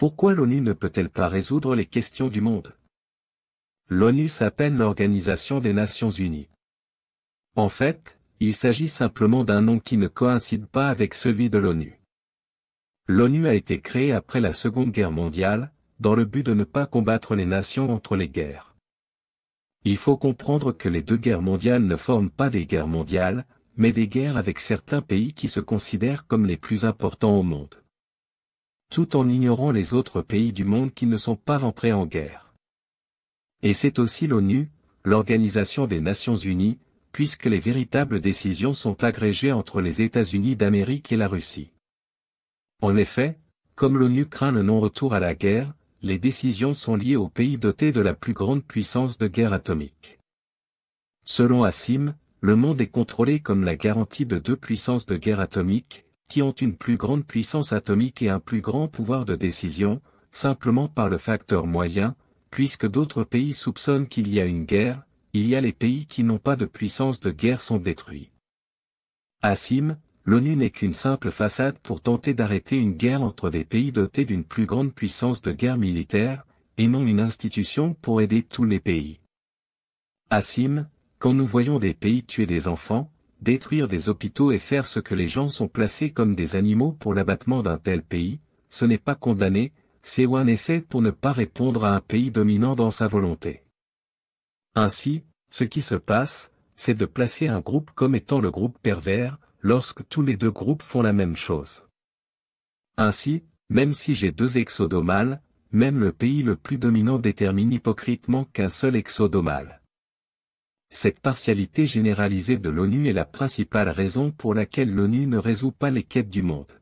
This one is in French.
Pourquoi l'ONU ne peut-elle pas résoudre les questions du monde L'ONU s'appelle l'Organisation des Nations Unies. En fait, il s'agit simplement d'un nom qui ne coïncide pas avec celui de l'ONU. L'ONU a été créée après la Seconde Guerre mondiale, dans le but de ne pas combattre les nations entre les guerres. Il faut comprendre que les deux guerres mondiales ne forment pas des guerres mondiales, mais des guerres avec certains pays qui se considèrent comme les plus importants au monde tout en ignorant les autres pays du monde qui ne sont pas entrés en guerre. Et c'est aussi l'ONU, l'Organisation des Nations Unies, puisque les véritables décisions sont agrégées entre les États-Unis d'Amérique et la Russie. En effet, comme l'ONU craint le non-retour à la guerre, les décisions sont liées aux pays dotés de la plus grande puissance de guerre atomique. Selon ASIM, le monde est contrôlé comme la garantie de deux puissances de guerre atomique, qui ont une plus grande puissance atomique et un plus grand pouvoir de décision, simplement par le facteur moyen, puisque d'autres pays soupçonnent qu'il y a une guerre, il y a les pays qui n'ont pas de puissance de guerre sont détruits. Assim, l'ONU n'est qu'une simple façade pour tenter d'arrêter une guerre entre des pays dotés d'une plus grande puissance de guerre militaire, et non une institution pour aider tous les pays. Assim, quand nous voyons des pays tuer des enfants, détruire des hôpitaux et faire ce que les gens sont placés comme des animaux pour l'abattement d'un tel pays, ce n'est pas condamné, c'est ou un effet pour ne pas répondre à un pays dominant dans sa volonté. Ainsi, ce qui se passe, c'est de placer un groupe comme étant le groupe pervers, lorsque tous les deux groupes font la même chose. Ainsi, même si j'ai deux exodomales, même le pays le plus dominant détermine hypocritement qu'un seul exodomal. Cette partialité généralisée de l'ONU est la principale raison pour laquelle l'ONU ne résout pas les quêtes du monde.